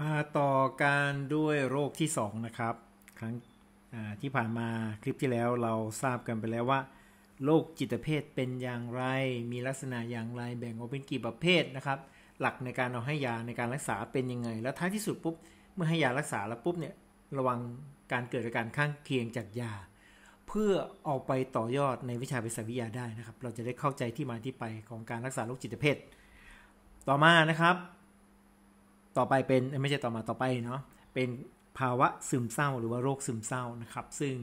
มาต่อการด้วยโรคที่ 2 นะครับ ครั้งที่ผ่านมาคลิปที่แล้วเราทราบกันไปแล้วว่าโรคจิตเภทเป็นอย่างไรมีลักษณะอย่างไรแบ่งออกเป็นกี่ประเภทนะครับหลักในการเอาให้ยาในการรักษาเป็นยังไง แล้วท้ายที่สุดปุ๊บเมื่อให้ยารักษาแล้วปุ๊บเนี่ยระวังการเกิดอาการข้างเคียงจากยาเพื่อเอาไปต่อยอดในวิชาเภสัชวิทยาได้นะครับ เราจะได้เข้าใจที่มาที่ไปของการรักษาโรคจิตเภทต่อมานะครับต่อไปเป็นไม่ใช่ต่อมาต่อไปเนาะเป็นภาวะซึมเศร้าหรือว่าโรคซึมเศร้านะครับซึ่ง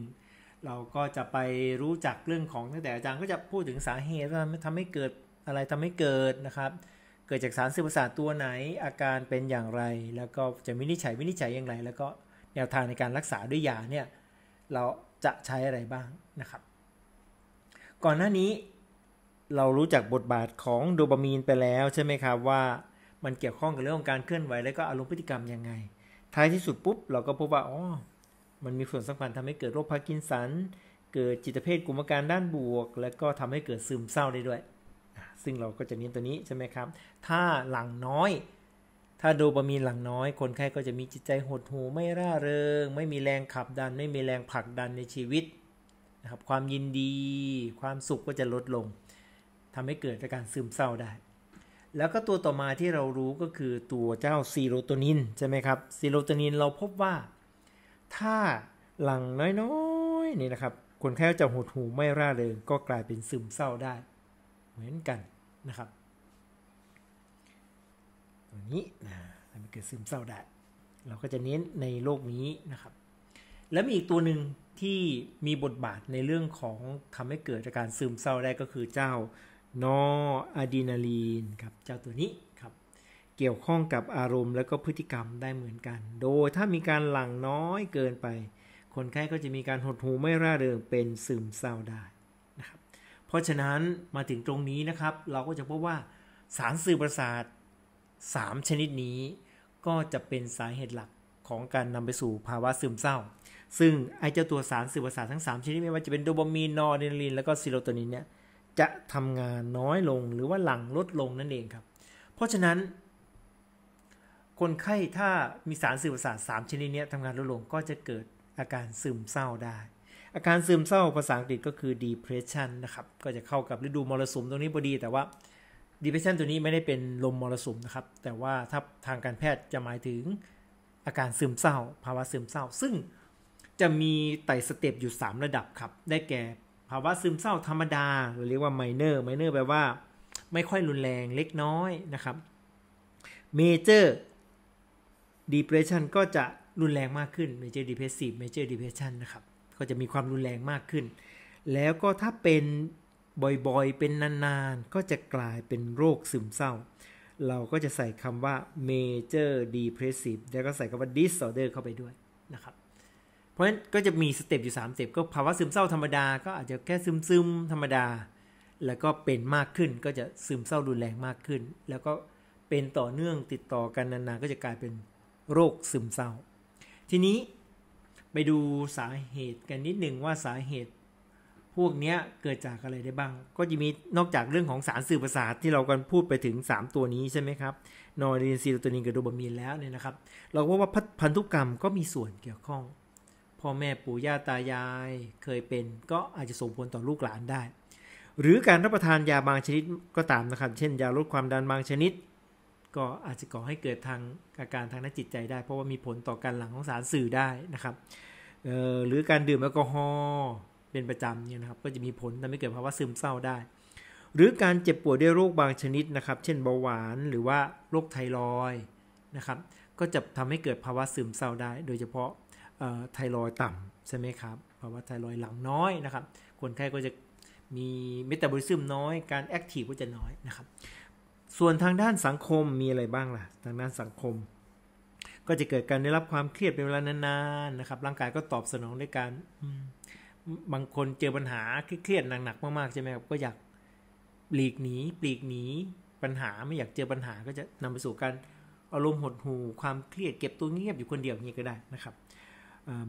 เราก็จะไปรู้จักเรื่องของตั้งแต่อาจารย์ ก็จะพูดถึงสาเหตุว่าทำให้เกิดอะไรทำให้เกิดนะครับ เกิดจากสารสื่อประสาทตัวไหนอาการเป็นอย่างไร แล้วก็จะวินิจฉัยวินิจฉัยอย่างไร แล้วก็แนวทางในการรักษาด้วยยาเนี่ย เราจะใช้อะไรบ้างนะครับ ก่อนหน้านี้เรารู้จักบทบาทของโดปามีนไปแล้วใช่ไหมครับว่ามันเกี่ยวข้องกับเรื่องของการเคลื่อนไหวแล้วก็อารมณ์พฤติกรรมยังไง ท้ายที่สุดปุ๊บเราก็พบว่าอ๋อ มันมีส่วนสัมพันธ์ทำให้เกิดโรคพาร์กินสัน เกิดจิตเภทกลุ่มอาการด้านบวก แล้วก็ทำให้เกิดซึมเศร้าได้ด้วย ซึ่งเราก็จะเน้นตัวนี้ใช่ไหมครับ ถ้าหลังน้อย ถ้าโดปามีนหลังน้อย คนไข้ก็จะมีจิตใจหดหู่ไม่ร่าเริง ไม่มีแรงขับดัน ไม่มีแรงผลักดันในชีวิตนะครับความยินดี ความสุขก็จะลดลง ทำให้เกิดอาการซึมเศร้าได้แล้วก็ตัวต่อมาที่เรารู้ก็คือตัวเจ้าซีโรโทนินใช่ไหมครับซีโรโทนินเราพบว่า ถ้าหลังน้อยๆนี่นะครับคนแค่จะหดหูไม่ร่าเริงก็กลายเป็นซึมเศร้าได้ เหมือนกันนะครับตรงนี้นะมันเกิดซึมเศร้าได้เราก็จะเน้นในโลกนี้นะครับ แล้วมีอีกตัวหนึ่งที่มีบทบาทในเรื่องของทำให้เกิดอาการซึมเศร้าได้ก็คือเจ้านออะดรีนาลีนครับเจ้าตัวนี้ ครับ เกี่ยวข้องกับอารมณ์และก็พฤติกรรมได้เหมือนกัน โดยถ้ามีการหลั่งน้อยเกินไป คนไข้ก็จะมีการหดหูไม่ร่าเริงเป็นซึมเศร้าได้นะครับเพราะฉะนั้นมาถึงตรงนี้นะครับ เราก็จะพบว่าสารสื่อประสาท 3 ชนิดนี้ ก็จะเป็นสาเหตุหลักของการนำไปสู่ภาวะซึมเศร้า ซึ่งไอเจ้าตัวสารสื่อประสาททั้ง3ชนิดไม่ว่าจะเป็นโดปามีนนอร์เดนาลีนแล้วก็ซีโรโทนินเนี่ยจะทำงานน้อยลงหรือว่าหลังลดลงนั่นเองครับ เพราะฉะนั้น คนไข้ถ้ามีสารสื่อประสาทสามชนิดนี้ทำงานลดลงก็จะเกิดอาการซึมเศร้าได้ อาการซึมเศร้าภาษาอังกฤษก็คือ depression นะครับก็จะเข้ากับฤดูมรสุมตรงนี้พอดี แต่ว่า depression ตัวนี้ไม่ได้เป็นลมมรสุมนะครับแต่ว่าถ้าทางการแพทย์จะหมายถึงอาการซึมเศร้า ภาวะซึมเศร้าซึ่งจะมีไต่สเต็ปอยู่ 3 ระดับครับได้แก่าวะซึมเศร้าธรรมดาเราเรียกว่าไมเนอร์ไมเนอร์แปลว่า ไม่ค่อยรุนแรงเล็กน้อยนะครับเมเจอร์ depression ก็จะรุนแรงมากขึ้น major depressive major depression นะครับ ก็จะมีความรุนแรงมากขึ้น แล้วก็ถ้าเป็นบ่อยๆ เป็นนานๆก็จะกลายเป็นโรคซึมเศร้า เราก็จะใส่คำว่า major depressive แล้วก็ใส่คำว่า disorder เข้าไปด้วยนะครับเพราะฉะนั้นก็จะมีสเต็ปอยู่3สเต็ปก็ภาวะซึมเศร้าธรรมดาก็อาจจะแค่ซึมซึมธรรมดา แล้วก็เป็นมากขึ้นก็จะซึมเศร้ารุนแรงมากขึ้น แล้วก็เป็นต่อเนื่องติดต่อกันนานๆก็จะกลายเป็นโรคซึมเศร้า ทีนี้ไปดูสาเหตุกันนิดหนึ่งว่าสาเหตุพวกนี้เกิดจากอะไรได้บ้าง ก็จะมีนอกจากเรื่องของสารสื่อประสาทที่เรากันพูดไปถึง3ตัวนี้ใช่ไหมครับนอร์ดินซีโรโทนินกับโดบามีนแล้วเนี่ยนะครับ เราพบว่าพันธุกรรมก็มีส่วนเกี่ยวข้องพ่อแม่ปู่ย่าตายายเคยเป็นก็อาจจะส่งผลต่อลูกหลานได้ หรือการรับประทานยาบางชนิดก็ตามนะครับเช่นยาลดความดันบางชนิด ก็อาจจะก่อให้เกิดทางอาการทางน้านจิตใจได้ เพราะว่ามีผลต่อการหลั่งของสารสื่อได้นะครับหรือการดื่มแอลกอฮอล์เป็นประจำเนี่ยนะครับก็จะมีผลทำให้เกิดภาวะซึมเศร้าได้ หรือการเจ็บป่วยด้วยโรคบางชนิดนะครับ เช่นเบาหวานหรือว่าโรคไทรอยนะครับก็จะทำให้เกิดภาวะซึมเศร้าได้ โดยเฉพาะไทรอยต่ำ ใช่ไหมครับ เพราะว่าไทรอยหลังน้อยนะครับ คนไข้ก็จะมีเมตาบอลิซึมน้อย การแอคทีฟก็จะน้อยนะครับ ส่วนทางด้านสังคมมีอะไรบ้างล่ะทางด้านสังคม ก็จะเกิดการได้รับความเครียดเป็นเวลานานๆ นะครับ ร่างกายก็ตอบสนองด้วยการบางคนเจอปัญหาเครียดหนักๆมากๆใช่ไหมครับ ก็อยากหลีกหนีปลีกหนีปัญหา ไม่อยากเจอปัญหา ก็จะนำไปสู่การอารมณ์หดหู่ความเครียดเก็บตัวเงียบอยู่คนเดียวนี่ก็ได้นะครับ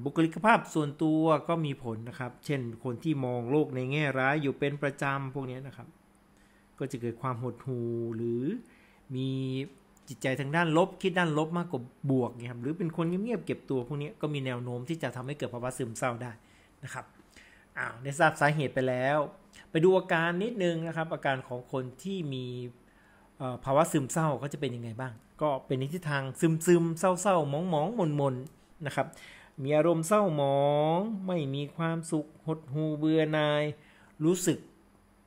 บุคลิกภาพส่วนตัวก็มีผลนะครับ เช่น คนที่มองโลกในแง่ร้ายอยู่เป็นประจำพวกนี้นะครับ ก็จะเกิดความหดหู่หรือมีจิตใจทางด้านลบคิดด้านลบมากกว่าบวกนะครับ หรือเป็นคนเงียบๆเก็บตัว พวกนี้ก็มีแนวโน้มที่จะทำให้เกิดภาวะซึมเศร้าได้นะครับ อ้าว ได้ทราบสาเหตุไปแล้ว ไปดูอาการนิดนึงนะครับอาการของคนที่มีภาวะซึมเศร้าก็จะเป็นยังไงบ้าง ก็เป็นในทิศทางซึมซึมเศร้าเศร้ามองมองมนมนนะครับมีอารมณ์เศร้าหมองไม่มีความสุขหดหูเบื่อนาย รู้สึก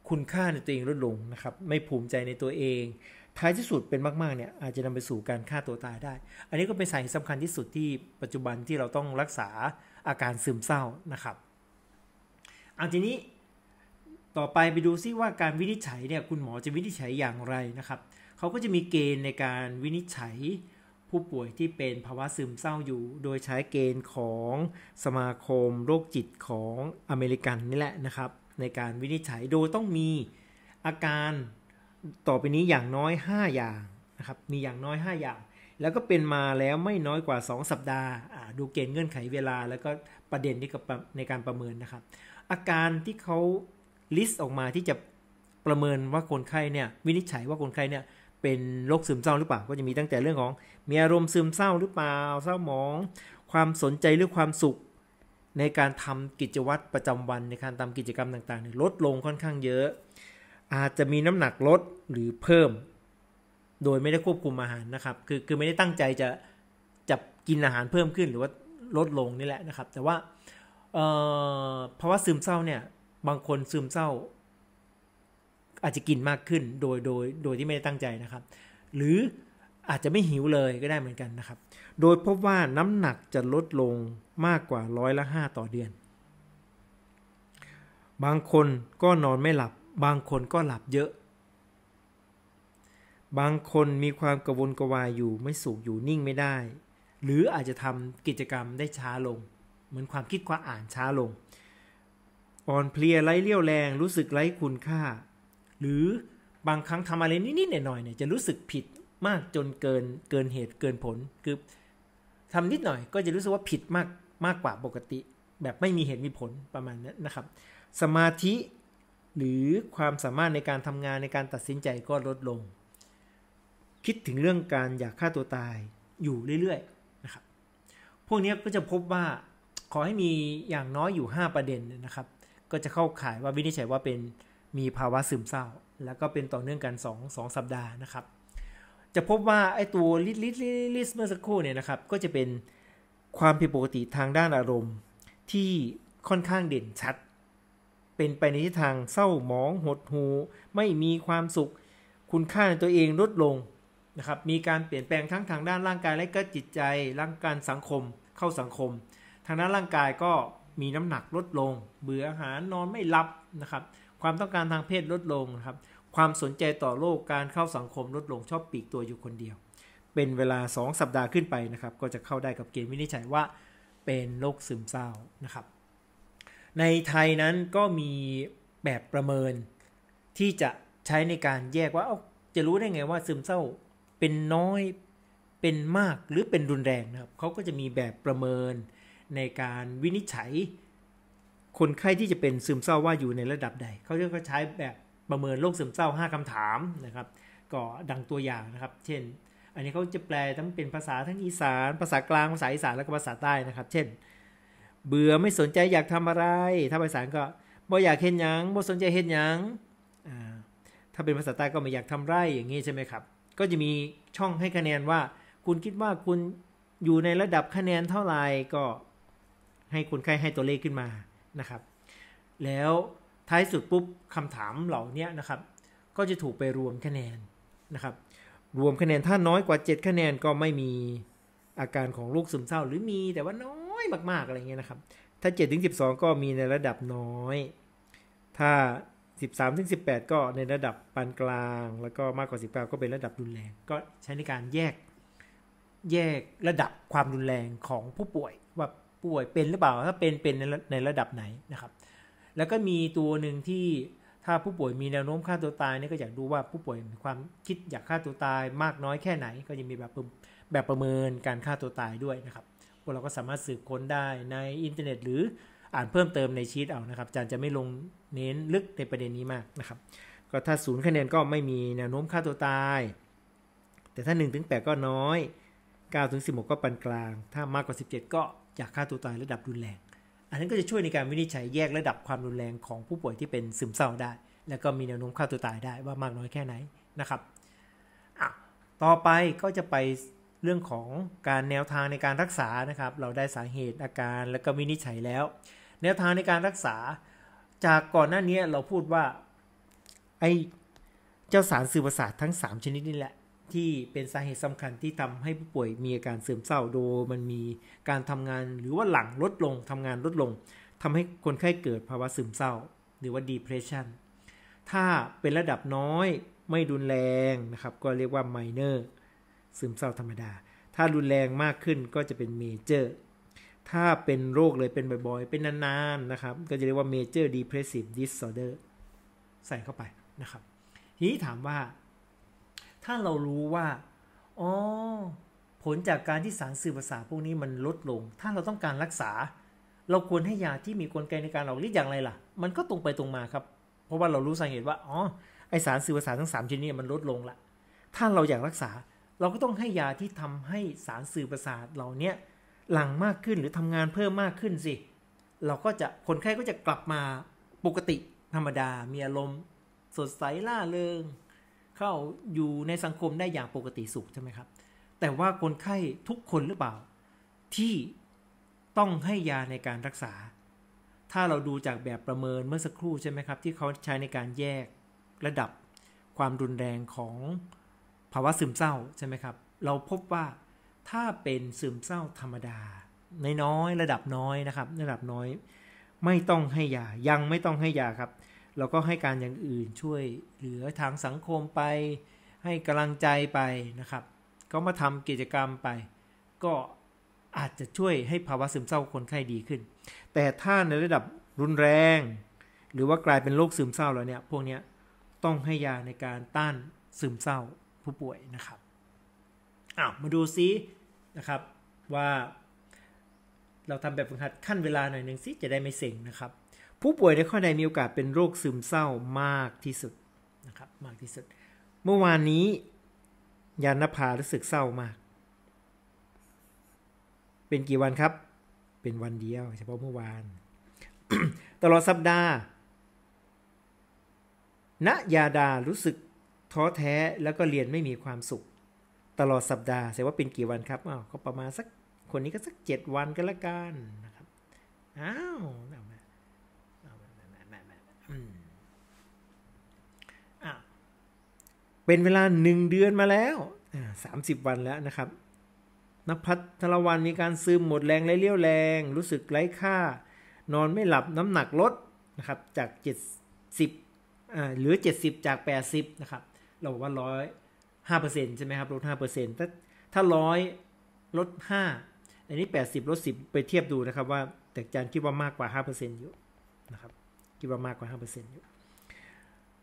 คุณค่าในตัวเองลดลงนะครับ ไม่ภูมิใจในตัวเอง ท้ายที่สุดเป็นมากๆเนี่ยอาจจะนำไปสู่การฆ่าตัวตายได้ อันนี้ก็เป็นสาเหตุสำคัญที่สุดที่ปัจจุบันที่เราต้องรักษาอาการซึมเศร้านะครับเอาทีนี้ต่อไปไปดูซิว่าการวินิจฉัยเนี่ยคุณหมอจะวินิจฉัยอย่างไรนะครับ เขาก็จะมีเกณฑ์ในการวินิจฉัยผู้ป่วยที่เป็นภาวะซึมเศร้าอยู่ โดยใช้เกณฑ์ของสมาคมโรคจิตของอเมริกันนี่แหละนะครับในการวินิจฉัยโดยต้องมีอาการต่อไปนี้อย่างน้อย 5 อย่างนะครับ มีอย่างน้อย 5 อย่าง แล้วก็เป็นมาแล้วไม่น้อยกว่า 2 สัปดาห์ ดูเกณฑ์เงื่อนไขเวลาแล้วก็ประเด็นที่ในการประเมินนะครับ อาการที่เขาลิสต์ออกมาที่จะประเมินว่าคนไข้เนี่ยวินิจฉัยว่าคนไข้เนี่ยเป็นโรคซึมเศร้าหรือเปล่าก็จะมีตั้งแต่เรื่องของ มีอารมณ์ซึมเศร้าหรือเปล่าเศร้าหมองความสนใจหรือความสุข ในการทำกิจวัตรประจำวันในการทำกิจกรรมต่างๆลดลงค่อนข้างเยอะ อาจจะมีน้ำหนักลดหรือเพิ่ม โดยไม่ได้ควบคุมอาหารนะครับ คือคือไม่ได้ตั้งใจจะจะกินอาหารเพิ่มขึ้น หรือว่าลดลงนี่แหละนะครับ แต่ว่าภาวะซึมเศร้าเนี่ย บางคนซึมเศร้าอาจจะกินมากขึ้นโดยโดยโดยที่ไม่ได้ตั้งใจนะครับ หรืออาจจะไม่หิวเลยก็ได้เหมือนกันนะครับ โดยพบว่าน้ำหนักจะลดลงมากกว่าร้อยละาต่อเดือน บางคนก็นอนไม่หลับ บางคนก็หลับเยอะ บางคนมีความกระวนกระวายอยู่ไม่สุขอยู่นิ่งไม่ได้ หรืออาจจะทำกิจกรรมได้ช้าลง เหมือนความคิดความอ่านช้าลง อ่อนเพลียไร้เรี่ยวแรง รู้สึกไร้คุณค่าหรือบางครั้งทำอะไรนิดๆหน่อยๆเนี่ยจะรู้สึกผิดมากจนเกินเกินเหตุเกินผลคือทำนิดหน่อยก็จะรู้สึกว่าผิดมากมากกว่าปกติ แบบไม่มีเหตุมีผลประมาณนั้นนะครับ สมาธิ หรือความสามารถในการทำงานในการตัดสินใจก็ลดลง คิดถึงเรื่องการอยากฆ่าตัวตายอยู่เรื่อยๆนะครับพวกนี้ก็จะพบว่าขอให้มีอย่างน้อยอยู่ 5 ประเด็นนะครับ ก็จะเข้าข่ายว่าวินิจฉัยว่าเป็นมีภาวะซึมเศร้า แล้วก็เป็นต่อเนื่องกัน2อสัปดาห์นะครับ จะพบว่าไอ้ตัวลิิลิลิสเมื่อสักครู่เนี่ยนะครับ ก็จะเป็นความผิดปกติทางด้านอารมณ์ ที่ค่อนข้างเด่นชัด เป็นไปในทิศทางเศร้าหมองหดหู ไม่มีความสุข คุณค่าในตัวเองลดลงนะครับ มีการเปลี่ยนแปลงทั้งทางด้านร่างกายและก็จิตใจร่างการสังคม เข้าสังคมทางด้านร่างกายก็มีน้ำหนักลดลง เบื่ออาหารนอนไม่หลับนะครับความต้องการทางเพศลดลงครับ ความสนใจต่อโลกการเข้าสังคมลดลงชอบปีกตัวอยู่คนเดียว เป็นเวลา 2 สัปดาห์ขึ้นไปนะครับ ก็จะเข้าได้กับเกณฑ์วินิจฉัยว่า เป็นโรคซึมเศร้านะครับ ในไทยนั้นก็มีแบบประเมินที่จะใช้ในการแยกว่าเอา้าจะรู้ได้ไงว่าซึมเศร้าเป็นน้อยเป็นมากหรือเป็นรุนแรงนะครับเขาก็จะมีแบบประเมินในการวินิจฉัยคนไข้ที่จะเป็นซึมเศร้าว่าอยู่ในระดับใด เขาจะใช้แบบประเมินโรคซึมเศร้า 5คำถามนะครับ ก็ดังตัวอย่างนะครับ เช่น อันนี้เขาจะแปลทั้งเป็นภาษาทั้งอีสาน ภาษากลาง ภาษาอีสาน แล้วก็ภาษาใต้นะครับ เช่น เบื่อไม่สนใจอยากทำอะไร ถ้าภาษาอก็บ่อยากเห็นยังบ่สนใจเห็นยังถ้าเป็นภาษาใต้ก็ไม่อยากทำไรอย่างนี้ใช่ไหมครับ ก็จะมีช่องให้คะแนนว่า คุณคิดว่าคุณอยู่ในระดับคะแนนเท่าไหร่ก็ให้คนไข้ให้ตัวเลขขึ้นมานะครับ แล้วท้ายสุดปุ๊บคำถามเหล่านี้นะครับก็จะถูกไปรวมคะแนน นะครับ รวมคะแนนถ้าน้อยกว่า 7 คะแนนก็ไม่มีอาการของโรคซึมเศร้าหรือมีแต่ว่าน้อยมากๆอะไรเงี้ยนะครับถ้า7ถึงสิก็มีในระดับน้อย ถ้า13ถึงสิก็ในระดับปานกลาง แล้วก็มากกว่า19ก็เป็นระดับรุนแรงก็ใช้ในการแยก แยกระดับความรุนแรงของผู้ป่วยว่าป่วยเป็นหรือเปล่าถ้าเป็น เป็นในระดับไหนนะครับแล้วก็มีตัวหนึ่งที่ถ้าผู้ป่วยมีแนวโน้มฆ่าตัวตายนี่ก็อยากดูว่าผู้ป่วยมีความคิดอยากฆ่าตัวตาย มากน้อยแค่ไหนก็ยังมีแบบแบบประเมินการฆ่าตัวตายด้วยนะครับพวกเราก็สามารถสืบค้นได้ในอินเทอร์เน็ตหรืออ่านเพิ่มเติมในชีตเอานะครับอาจารย์จะไม่ลงเน้นลึกในประเด็นนี้มากนะครับก็ถ้าศูนย์คะแนนก็ไม่มีแนวโน้มฆ่าตัวตาย แต่ถ้า1-8ก็น้อย9-16 ก็ปานกลาง ถ้ามากกว่า 17ก็อยากฆ่าตัวตายระดับรุนแรง อันนั้นก็จะช่วยในการวินิจฉัยแยกระดับความรุนแรงของผู้ป่วยที่เป็นซึมเศร้าได้ แล้วก็มีแนวโน้มฆ่าตัวตายได้ว่ามากน้อยแค่ไหนนะครับ ต่อไปก็จะไปเรื่องของการแนวทางในการรักษานะครับ เราได้สาเหตุอาการแล้วก็วินิจฉัยแล้ว แนวทางในการรักษาจากก่อนหน้านี้เราพูดว่าไอเจ้าสารสื่อประสาททั้ง 3 ชนิดนี่แหละที่เป็นสาเหตุสำคัญที่ทำให้ผู้ป่วยมี อาการซึมเศร้าโดยมันมีการทำงานหรือว่าหลังลดลงทำงานลดลง ทำให้คนไข้เกิดภาวะซึมเศร้าหรือว่า depression ถ้าเป็นระดับน้อยไม่รุนแรงนะครับ ก็เรียกว่า minor ซึมเศร้าธรรมดา ถ้ารุนแรงมากขึ้นก็จะเป็น major ถ้าเป็นโรคเลยเป็นบ่อยๆ เป็นนานๆ นะครับ ก็จะเรียกว่า major depressive disorder ใส่เข้าไปนะครับ ทีนี้ถามว่าถ้าเรารู้ว่า อ๋อ ผลจากการที่สารสื่อประสาทพวกนี้มันลดลง ถ้าเราต้องการรักษา เราควรให้ยาที่มีกลไกในการออกฤทธิ์อย่างไรล่ะ มันก็ตรงไปตรงมาครับ เพราะว่าเรารู้สาเหตุว่า อ๋อ ไอสารสื่อประสาททั้งสามชนิดมันลดลงละ ถ้าเราอยากรักษา เราก็ต้องให้ยาที่ทำให้สารสื่อประสาทเหล่านี้หลั่งมากขึ้นหรือทำงานเพิ่มมากขึ้นสิ เราก็จะคนไข้ก็จะกลับมาปกติธรรมดา มีอารมณ์สดใสล่าเริงเข้าอยู่ในสังคมได้อย่างปกติสุขใช่ไหมครับ แต่ว่าคนไข้ทุกคนหรือเปล่า ที่ต้องให้ยาในการรักษา ถ้าเราดูจากแบบประเมินเมื่อสักครู่ใช่ไหมครับ ที่เขาใช้ในการแยกระดับความรุนแรงของ ภาวะซึมเศร้าใช่ไหมครับ เราพบว่าถ้าเป็นซึมเศร้าธรรมดาในน้อยระดับน้อยนะครับ ระดับน้อย ไม่ต้องให้ยายังไม่ต้องให้ยาครับแล้วก็ให้การอย่างอื่นช่วยเหลือทางสังคมไป ให้กำลังใจไปนะครับก็มาทำกิจกรรมไปก็อาจจะช่วยให้ภาวะซึมเศร้าคนไข้ดีขึ้น แต่ถ้าในระดับรุนแรง หรือว่ากลายเป็นโรคซึมเศร้าแล้วเนี่ยพวกนี้ต้องให้ยาในการต้านซึมเศร้าผู้ป่วยนะครับอ้าวมาดูซินะครับว่าเราทำแบบฝึกหัดขั้นเวลาหน่อยหนึ่งซิจะได้ไม่เ่ยงนะครับผู้ป่วยในข้อใดมีโอกาสเป็นโรคซึมเศร้ามากที่สุดนะครับ มากที่สุด เมื่อวานนี้ยานภารู้สึกเศร้ามาก เป็นกี่วันครับ เป็นวันเดียวเฉพาะเมื่อวาน ตลอดสัปดาห์ณยาดารู้สึกท้อแท้แล้วก็เรียนไม่มีความสุข ตลอดสัปดาห์แสดงว่าเป็นกี่วันครับอ้าวก็ประมาณสักคนนี้ก็สักเจ็ดวันก็แล้วกันนะครับอ้าวเป็นเวลา 1 เดือนมาแล้ว30วันแล้วนะครับนภัทรวันมีการซึมหมดแรงไรเรี่ยวแรง รู้สึกไร้ค่า นอนไม่หลับน้ำหนักลดนะครับจาก 70สิบหรือ 70 จาก 80 นะครับ เราบอกว่าร้อยห้าเปอร์เซ็นต์ใช่ไหมครับลดห้าเปอร์เซ็นต์ ถ้าถ้าร้อยลดห้า อันนี้แปดสิบลดสิบไปเทียบดูนะครับว่าแต่จานคิดว่ามากกว่าห้าเปอร์เซ็นต์อยู่นะครับ คิดว่ามากกว่าห้าเปอร์เซ็นต์อยู่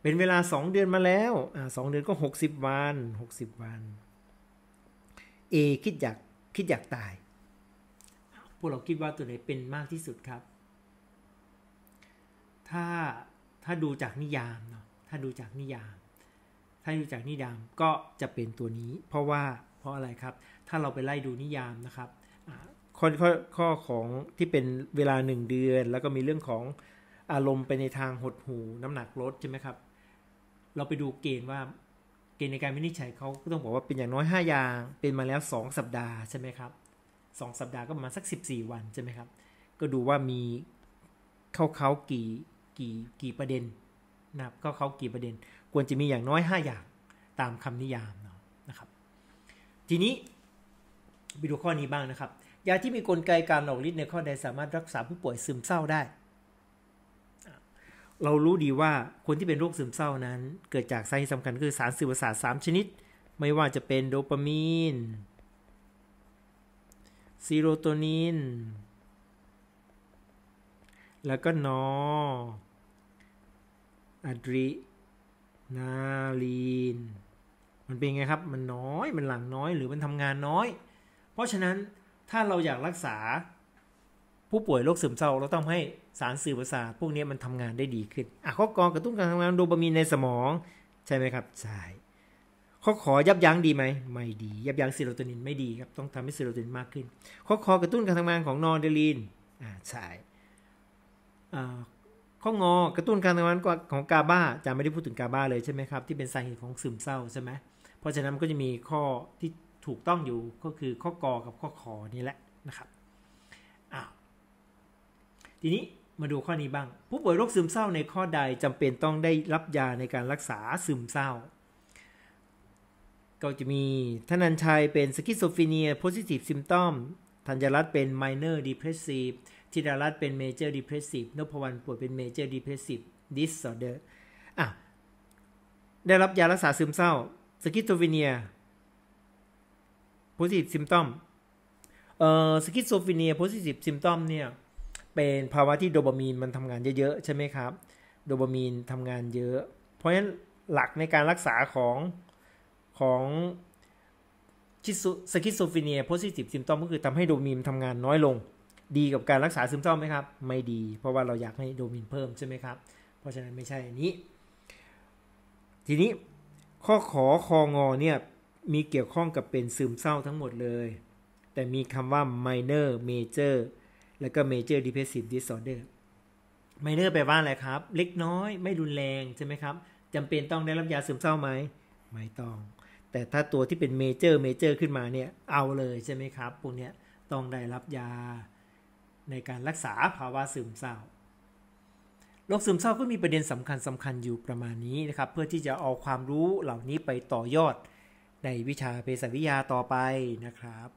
เป็นเวลา 2 เดือนมาแล้วอสองเดือนก็ 60 วัน60 วัน A คิดอยากคิดอยากตาย พวกเราคิดว่าตัวไหนเป็นมากที่สุดครับ ถ้าถ้าดูจากนิยามเนาะ ถ้าดูจากนิยาม ถ้าดูจากนิยามก็จะเป็นตัวนี้ เพราะว่าเพราะอะไรครับ ถ้าเราไปไล่ดูนิยามนะครับ ข้อข้อข้อของที่เป็นเวลา 1 เดือน แล้วก็มีเรื่องของอารมณ์ไปในทางหดหู น้ำหนักลดใช่ไหมครับเราไปดูเกณฑ์ว่าเกณฑ์ในการวินิจฉัยเขาก็ต้องบอกว่าเป็นอย่างน้อย5อย่าง เป็นมาแล้ว 2 สัปดาห์ใช่ไหมครับ2สัปดาห์ก็ประมาณสัก14 วันใช่ไหมครับ ก็ดูว่ามีเข้าเขากี่กี่กี่ประเด็นนะครับเข้าเขากี่ประเด็น ควรจะมีอย่างน้อย 5 อย่างตามคำนิยามเนาะนะครับทีนี้ ไปดูข้อนี้บ้างนะครับ ยาที่มีกลไกการหลอกฤทธิ์ในข้อใดสามารถรักษาผู้ป่วยซึมเศร้าได้เรารู้ดีว่าคนที่เป็นโรคซึมเศร้านั้นเกิดจากสาเหตุสำคัญคือสารสื่อประสาทสามชนิด ไม่ว่าจะเป็นโดปามีนซีโรโทนิน แล้วก็นออะดรีนาลีน มันเป็นไงครับ มันน้อย มันหลังน้อยหรือมันทำงานน้อย เพราะฉะนั้นถ้าเราอยากรักษา ผู้ป่วยโรคซึมเศร้า เราต้องให้สารสื่อประสาทพวกนี้มันทำงานได้ดีขึ้นอ่ะข้อกอกระตุ้นการทำงานโดปามีน ในสมอง ใช่ไหมครับ ใช่ข้อขอยับยั้งดีไหมไม่ดี ยับยั้งเซโรโทนินไม่ดีครับ ต้องทำให้เซโรโทนินมากขึ้น ข้อคอกระตุ้นการทำงานของนอร์เดลีนอ่าใช่ข้องอกระตุ้นการทำงานของกาบาจะไม่ได้พูดถึงกาบาเลยใช่ไหมครับที่เป็นสาเหตุของซึมเศร้าใช่ไหมเพราะฉะนั้นก็จะมีข้อที่ถูกต้องอยู่ก็คือข้อกอกับข้อคอนี่แหละนะครับอ้าวทีนี้มาดูข้อนี้บ้าง ผู้ป่วยโรคซึมเศร้าในข้อใดจำเป็นต้องได้รับยาในการรักษาซึมเศร้า ก็จะมีท่านันชัยเป็นสกิสโซฟีเนียโพซิทีฟซิมตอมธัญรัตน์เป็นไมเนอร์ดิเพรสซีฟธิดารัตน์เป็นเมเจอร์ดิเพรสซีฟนพวรรณป่วยเป็นเมเจอร์ดิเพรสซีฟดิสออเดอร์อ่ะได้รับยารักษาซึมเศร้า สกิสโซฟีเนียโพซิทีฟซิมตอมเอ่อสกิสโซฟีเนียโพซิทีฟซิมตอมเนี่ยเป็นภาวะที่โดปามีนมันทำงานเยอะๆใช่ไหมครับโดปามีนทำงานเยอะเพราะฉะนั้นหลักในการรักษาของของชิสสคิโซฟีเนียโพซิทีฟซิมตอมก็คือทำให้โดปามีนทำงานน้อยลง ดีกับการรักษาซึมเศร้าไหมครับไม่ดี เพราะว่าเราอยากให้โดมีนเพิ่มใช่ไหมครับเพราะฉะนั้นไม่ใช่อันนี้ ทีนี้ข้อขอคองอเนี่ยมีเกี่ยวข้องกับเป็นซึมเศร้าทั้งหมดเลย แต่มีคำว่า minor major แล้วก็ major depressive disorder minor แปลว่าอะไรครับ เล็กน้อยไม่รุนแรงใช่ไหมครับจำเป็นต้องได้รับยาซึมเศร้าไหมไม่ต้อง แต่ถ้าตัวที่เป็น major major ขึ้นมาเนี่ย เอาเลยใช่ไหมครับพวกเนี้ยต้องได้รับยา ในการรักษาภาวะซึมเศร้าโรคซึมเศร้าก็มีประเด็นสำคัญสำคัญอยู่ประมาณนี้นะครับ เพื่อที่จะเอาความรู้เหล่านี้ไปต่อยอด ในวิชาเภสัชวิทยาต่อไปนะครับ